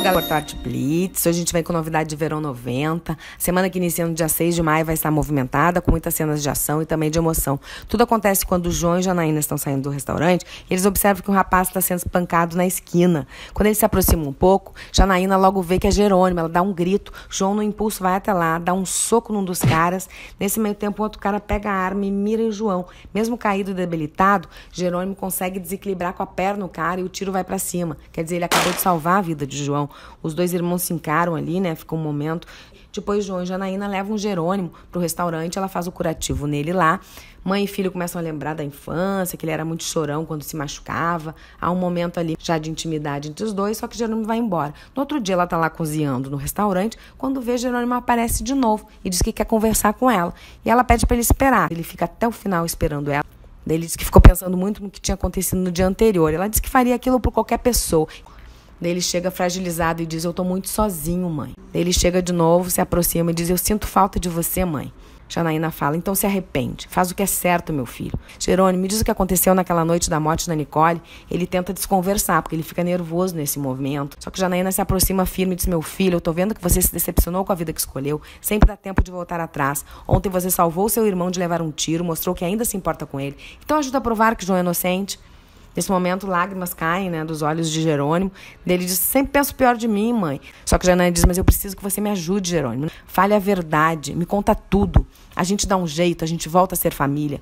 Alô, Porto Tarde Blitz. Hoje a gente vem com novidade de verão 90. Semana que inicia no dia 6 de maio vai estar movimentada, com muitas cenas de ação e também de emoção. Tudo acontece quando o João e Janaína estão saindo do restaurante e eles observam que um rapaz está sendo espancado na esquina. Quando eles se aproximam um pouco, Janaína logo vê que é Jerônimo. Ela dá um grito. João, no impulso, vai até lá, dá um soco num dos caras. Nesse meio tempo, o outro cara pega a arma e mira em João. Mesmo caído e debilitado, Jerônimo consegue desequilibrar com a perna o cara e o tiro vai para cima. Quer dizer, ele acabou de salvar a vida de João. Os dois irmãos se encaram ali, né? Ficou um momento. Depois, João e Janaína levam Jerônimo pro restaurante, ela faz o curativo nele lá. Mãe e filho começam a lembrar da infância, que ele era muito chorão quando se machucava. Há um momento ali já de intimidade entre os dois, só que Jerônimo vai embora. No outro dia, ela tá lá cozinhando no restaurante, quando vê, Jerônimo aparece de novo e diz que quer conversar com ela. E ela pede para ele esperar. Ele fica até o final esperando ela. Daí ele disse que ficou pensando muito no que tinha acontecido no dia anterior. Ela disse que faria aquilo por qualquer pessoa. Ele chega fragilizado e diz: Eu tô muito sozinho, mãe. Ele chega de novo, se aproxima e diz: Eu sinto falta de você, mãe. Janaína fala: Então se arrepende, faz o que é certo, meu filho. Jerônimo, me diz o que aconteceu naquela noite da morte da Nicole. Ele tenta desconversar, porque ele fica nervoso nesse movimento. Só que Janaína se aproxima firme e diz: Meu filho, eu tô vendo que você se decepcionou com a vida que escolheu. Sempre dá tempo de voltar atrás. Ontem você salvou seu irmão de levar um tiro, mostrou que ainda se importa com ele. Então ajuda a provar que João é inocente. Nesse momento, lágrimas caem né, dos olhos de Jerônimo. Ele diz: Sempre penso pior de mim, mãe. Só que Janaína diz: Mas eu preciso que você me ajude, Jerônimo. Fale a verdade, me conta tudo. A gente dá um jeito, a gente volta a ser família.